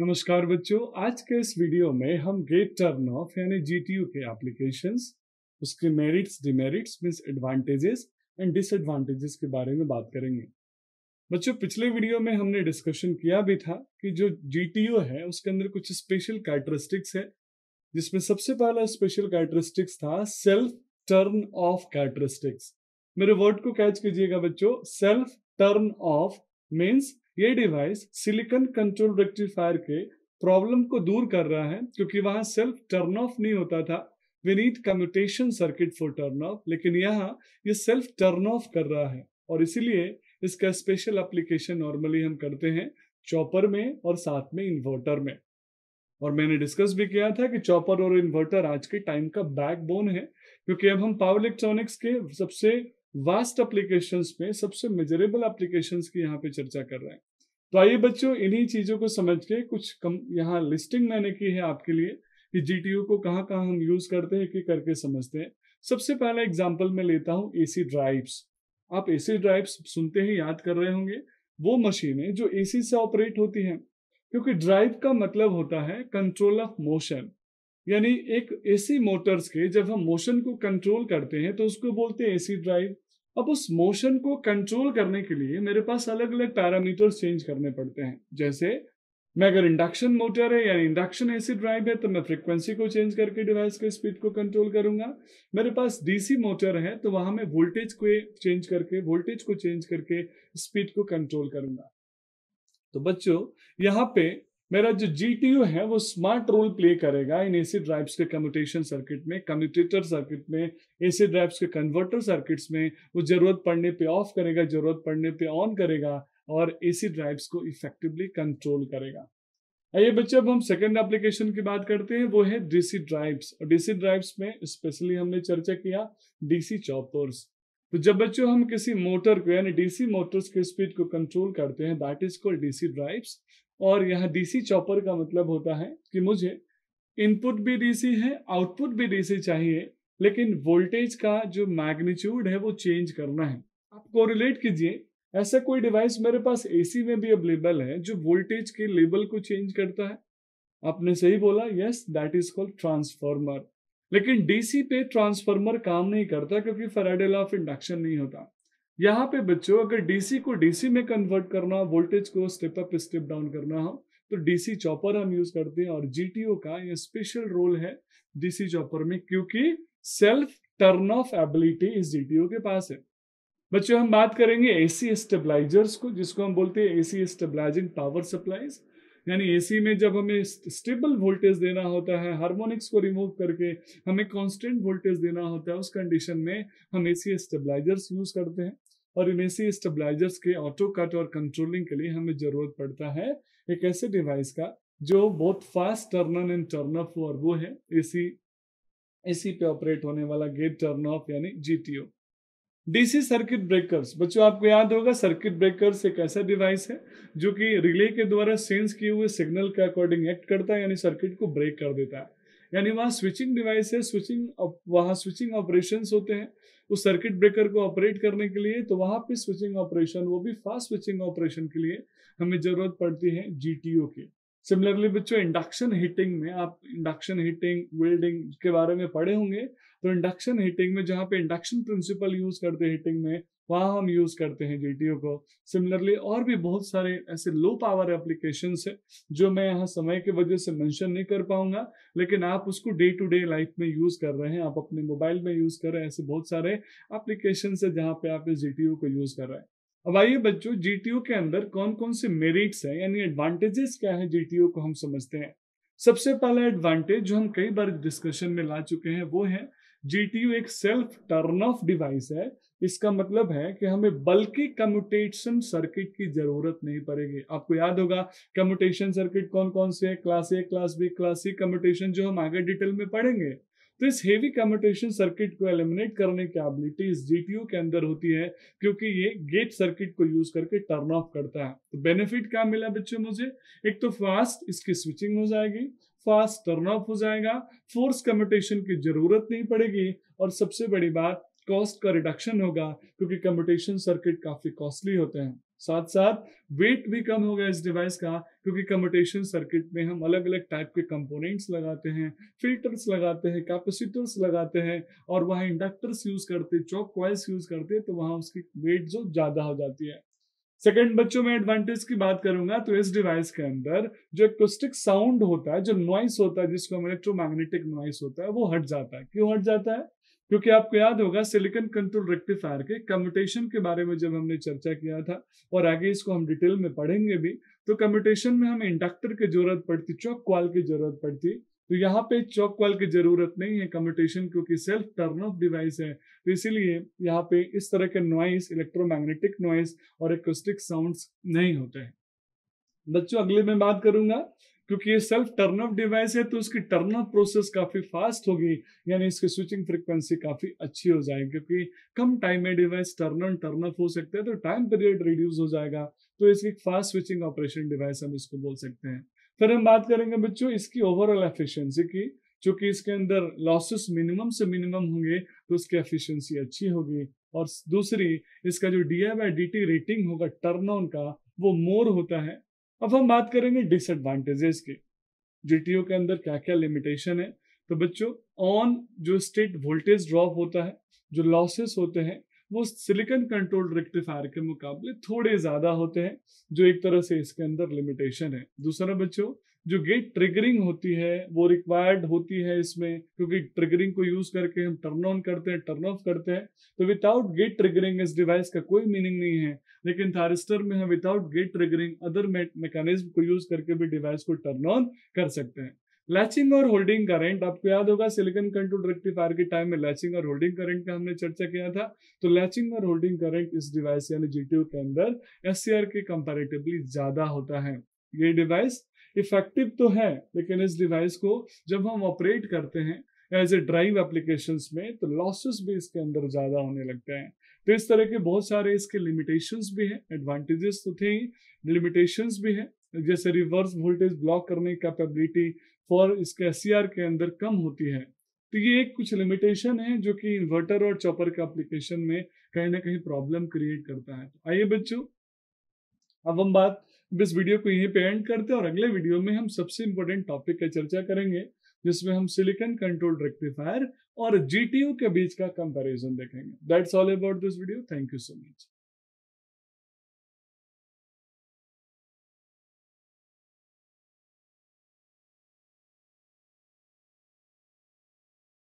नमस्कार बच्चों आज के इस वीडियो में हम गेट टर्न ऑफ यानी जीटीयू के एप्लीकेशंस उसके merits demerits means advantages and disadvantages के बारे में बात करेंगे बच्चों पिछले वीडियो में हमने डिस्कशन किया भी था कि जो जीटीयू है उसके अंदर कुछ स्पेशल कैरेक्टरिस्टिक्स है जिसमें सबसे पहला स्पेशल कैरेक्टरिस्टिक्स था सेल्फ टर्न ऑफ कैरेक्टरिस्टिक्स मेरे वर्ड को कैच कीजिएगा बच्चों सेल्फ टर्न ऑफ मीन्स ये डिवाइस सिलिकॉन कंट्रोल रेक्टिफायर के प्रॉब्लम को दूर कर रहा है क्योंकि वहां सेल्फ टर्न ऑफ नहीं होता था we need commutation circuit for turn off लेकिन यहाँ ये सेल्फ टर्न ऑफ कर रहा है और इसीलिए इसका स्पेशल एप्लीकेशन नॉर्मली हम करते हैं चॉपर में और साथ में इन्वर्टर में और मैंने डिस्कस भी किया था कि चॉपर और इन्वर्टर आज के टाइम का बैकबोन है क्योंकि अब हम पावर इलेक्ट्रॉनिक्स के सबसे वास्ट एप्लीकेशंस में सबसे मेजरेबल एप्लीकेशंस की यहाँ पे चर्चा कर रहे हैं तो आइए बच्चों इन्हीं चीज़ों को समझ के कुछ कम यहाँ लिस्टिंग मैंने की है आपके लिए कि जी को कहाँ कहाँ हम यूज़ करते हैं कि करके समझते हैं सबसे पहला एग्जाम्पल मैं लेता हूँ एसी ड्राइव्स आप एसी ड्राइव्स सुनते ही याद कर रहे होंगे वो मशीनें जो एसी से ऑपरेट होती हैं क्योंकि ड्राइव का मतलब होता है कंट्रोल ऑफ मोशन यानी एक एसी मोटर्स के जब हम मोशन को कंट्रोल करते हैं तो उसको बोलते हैं एसी ड्राइव अब उस मोशन को कंट्रोल करने के लिए मेरे पास अलग अलग पैरामीटर चेंज करने पड़ते हैं जैसे मैं अगर इंडक्शन मोटर है यानी इंडक्शन एसी ड्राइव है तो मैं फ्रीक्वेंसी को चेंज करके डिवाइस के स्पीड को कंट्रोल करूंगा मेरे पास डीसी मोटर है तो वहां मैं वोल्टेज को चेंज करके वोल्टेज को चेंज करके स्पीड को कंट्रोल करूंगा तो बच्चों यहाँ पे मेरा जो जी है वो स्मार्ट रोल प्ले करेगा इन एसी ड्राइव्स के कम्यूटेशन सर्किट में कम्यूटेटर सर्किट में एसी ड्राइव्स के कन्वर्टर सर्किट्स में वो जरूरत पड़ने पे ऑफ करेगा जरूरत पड़ने पे ऑन करेगा और एसी ड्राइव्स को इफेक्टिवली कंट्रोल करेगा आइए बच्चे अब हम सेकेंड एप्लीकेशन की बात करते हैं वो है डीसी ड्राइव्स और डीसी ड्राइव्स में स्पेशली हमने चर्चा किया डीसी चॉपर्स तो जब बच्चों हम किसी मोटर को यानी डीसी मोटर्स की स्पीड को कंट्रोल करते हैं that is called DC drives और यह डीसी चॉपर का मतलब होता है कि मुझे इनपुट भी डीसी है आउटपुट भी डीसी चाहिए लेकिन वोल्टेज का जो मैग्नीट्यूड है वो चेंज करना है आप कोरिलेट कीजिए ऐसा कोई डिवाइस मेरे पास एसी में भी अवेलेबल है जो वोल्टेज के लेवल को चेंज करता है आपने सही बोला yes that is called transformer लेकिन डीसी पे ट्रांसफार्मर काम नहीं करता क्योंकि फेराडेल ऑफ इंडक्शन नहीं होता यहाँ पे बच्चों अगर डीसी को डीसी में कन्वर्ट करना वोल्टेज को स्टेप अप स्टेप डाउन करना हो तो डीसी चॉपर हम यूज करते हैं और जीटीओ का ये स्पेशल रोल है डीसी चॉपर में क्योंकि सेल्फ टर्न ऑफ एबिलिटी इस जीटीओ के पास है बच्चों हम बात करेंगे एसी स्टेबलाइजर्स को जिसको हम बोलते हैं एसी स्टेबलाइजिंग पावर सप्लाईज यानी एसी में जब हमें स्टेबल वोल्टेज देना होता है हार्मोनिक्स को रिमूव करके हमें कांस्टेंट वोल्टेज देना होता है उस कंडीशन में हम एसी स्टेबलाइजर्स यूज करते हैं और इन एसी स्टेबलाइजर्स के ऑटो कट और कंट्रोलिंग के लिए हमें जरूरत पड़ता है एक ऐसे डिवाइस का जो बहुत fast turn on and turn off और वो है एसी एसी पे ऑपरेट होने वाला गेट टर्न ऑफ यानी जीटीओ डीसी सर्किट ब्रेकर्स बच्चों आपको याद होगा सर्किट ब्रेकर्स एक ऐसा डिवाइस है जो कि रिले के द्वारा सेंस किए हुए सिग्नल के अकॉर्डिंग एक्ट करता है यानी सर्किट को ब्रेक कर देता है यानी वहाँ स्विचिंग डिवाइस है स्विचिंग वहाँ स्विचिंग ऑपरेशन होते हैं उस सर्किट ब्रेकर को ऑपरेट करने के लिए तो वहाँ पे स्विचिंग ऑपरेशन वो भी फास्ट स्विचिंग ऑपरेशन के लिए हमें ज़रूरत पड़ती है जी की सिमिलरली बच्चों इंडक्शन हीटिंग में आप इंडक्शन हीटिंग वेल्डिंग के बारे में पढ़े होंगे तो इंडक्शन हीटिंग में जहाँ पे इंडक्शन प्रिंसिपल यूज करते हैं हीटिंग में वहां हम यूज करते हैं जीटीओ को सिमिलरली और भी बहुत सारे ऐसे लो पावर एप्लीकेशन है जो मैं यहाँ समय के वजह से मेंशन नहीं कर पाऊंगा लेकिन आप उसको डे टू डे लाइफ में यूज कर रहे हैं आप अपने मोबाइल में यूज कर रहे हैं ऐसे बहुत सारे एप्लीकेशन है जहाँ पे आप इस जीटीओ को यूज कर रहे हैं अब आइए बच्चों जीटीओ के अंदर कौन कौन से मेरिट्स हैं यानी एडवांटेजेस क्या है जीटीओ को हम समझते हैं सबसे पहला एडवांटेज जो हम कई बार डिस्कशन में ला चुके हैं वो है जीटीयू एक सेल्फ टर्न ऑफ डिवाइस है इसका मतलब है कि हमें बल्कि कम्यूटेशन सर्किट की जरूरत नहीं पड़ेगी आपको याद होगा कम्यूटेशन सर्किट कौन कौन से है class A class B class C commutation जो हम आगे डिटेल में पढ़ेंगे तो इस हेवी कम्यूटेशन सर्किट को एलिमिनेट करने की एबिलिटी इस जीटीयू के अंदर होती है क्योंकि ये गेट सर्किट को यूज करके टर्न ऑफ करता है तो बेनिफिट क्या मिला बच्चों मुझे एक तो फास्ट इसकी स्विचिंग हो जाएगी फास्ट टर्न ऑफ हो जाएगा फोर्स कम्यूटेशन की जरूरत नहीं पड़ेगी और सबसे बड़ी बात कॉस्ट का रिडक्शन होगा क्योंकि कम्यूटेशन सर्किट काफी कॉस्टली होते हैं साथ साथ वेट भी कम होगा इस डिवाइस का क्योंकि कम्यूटेशन सर्किट में हम अलग अलग टाइप के कंपोनेंट्स लगाते हैं फिल्टर्स लगाते हैं कैपेसिटर्स लगाते हैं और वहाँ इंडक्टर्स यूज करते हैं चौक क्वाइल्स यूज करते हैं तो वहाँ उसकी वेट जो ज्यादा हो जाती है सेकेंड बच्चों में एडवांटेज की बात करूंगा तो इस डिवाइस के अंदर जो एकस्टिक साउंड होता है जो नॉइस होता है जिसको हम इलेक्ट्रोमैग्नेटिक नॉइस होता है वो हट जाता है क्यों हट जाता है क्योंकि आपको याद होगा सिलिकन कंट्रोल रेक्टिफायर के कम्यूटेशन के बारे में जब हमने चर्चा किया था और आगे इसको हम डिटेल में पढ़ेंगे भी तो कम्यूटेशन में हमें इंडक्टर की जरूरत पड़ती चौक क्वाल की जरूरत पड़ती तो यहाँ पे चौक क्वाल की जरूरत नहीं है कम्यूटेशन क्योंकि सेल्फ टर्न ऑफ डिवाइस है तो इसीलिए यहाँ पे इस तरह के नॉइस इलेक्ट्रोमैग्नेटिक नॉइस और एकोस्टिक साउंड नहीं होते हैं बच्चों अगले में बात करूंगा क्योंकि ये सेल्फ टर्न ऑफ डिवाइस है तो उसकी टर्न ऑफ प्रोसेस काफ़ी फास्ट होगी यानी इसकी स्विचिंग फ्रिक्वेंसी काफ़ी अच्छी हो जाएगी क्योंकि कम टाइम में device turn on turn off हो सकता है तो टाइम पीरियड रिड्यूस हो जाएगा तो इसकी फास्ट स्विचिंग ऑपरेशन डिवाइस हम इसको बोल सकते हैं फिर हम बात करेंगे बच्चों इसकी ओवरऑल एफिशियंसी की चूंकि इसके अंदर लॉसेस मिनिमम से मिनिमम होंगे तो उसकी एफिशियंसी अच्छी होगी और दूसरी इसका जो D I by D T rating होगा टर्न ऑन का वो मोर होता है अब हम बात करेंगे डिसएडवांटेजेस के जीटीओ के अंदर क्या क्या लिमिटेशन है तो बच्चों ऑन जो स्टेट वोल्टेज ड्रॉप होता है जो लॉसेस होते हैं वो सिलिकन कंट्रोल रेक्टिफायर के मुकाबले थोड़े ज्यादा होते हैं जो एक तरह से इसके अंदर लिमिटेशन है दूसरा बच्चों जो गेट ट्रिगरिंग होती है वो रिक्वायर्ड होती है इसमें क्योंकि ट्रिगरिंग को यूज करके हम टर्न ऑन करते हैं टर्न ऑफ करते हैं तो विदाउट गेट ट्रिगरिंग इस डिवाइस का कोई मीनिंग नहीं है लेकिन थारिस्टर में हम without gate triggering other mechanism को यूज करके भी डिवाइस को टर्न ऑन कर सकते हैं लैचिंग और होल्डिंग करंट आपको याद होगा सिलिकॉन कंट्रोल रेक्टिफायर के टाइम में लैचिंग और होल्डिंग करंट का हमने चर्चा किया था तो लैचिंग और होल्डिंग करंट इस डिवाइस यानी जीटीयू के अंदर एस के कंपेरेटिवली ज्यादा होता है ये डिवाइस इफेक्टिव तो है लेकिन इस डिवाइस को जब हम ऑपरेट करते हैं एज ए ड्राइव एप्लीकेशन में तो लॉसेस भी इसके अंदर ज़्यादा होने लगते हैं तो इस तरह के बहुत सारे इसके लिमिटेशन भी हैं एडवांटेजेस तो थे लिमिटेशन भी हैं जैसे रिवर्स वोल्टेज ब्लॉक करने की कैपेबिलिटी फॉर इसके एस e के अंदर कम होती है तो ये एक कुछ लिमिटेशन है जो कि इन्वर्टर और चॉपर के एप्लीकेशन में कहीं ना कहीं प्रॉब्लम क्रिएट करता है तो आइए बच्चों अब हम बात अब इस वीडियो को यहीं पे एंड करते हैं और अगले वीडियो में हम सबसे इंपॉर्टेंट टॉपिक का चर्चा करेंगे जिसमें हम सिलिकॉन कंट्रोल रेक्टिफायर और जीटीयू के बीच का कंपैरिजन देखेंगे that's all about this video thank you so much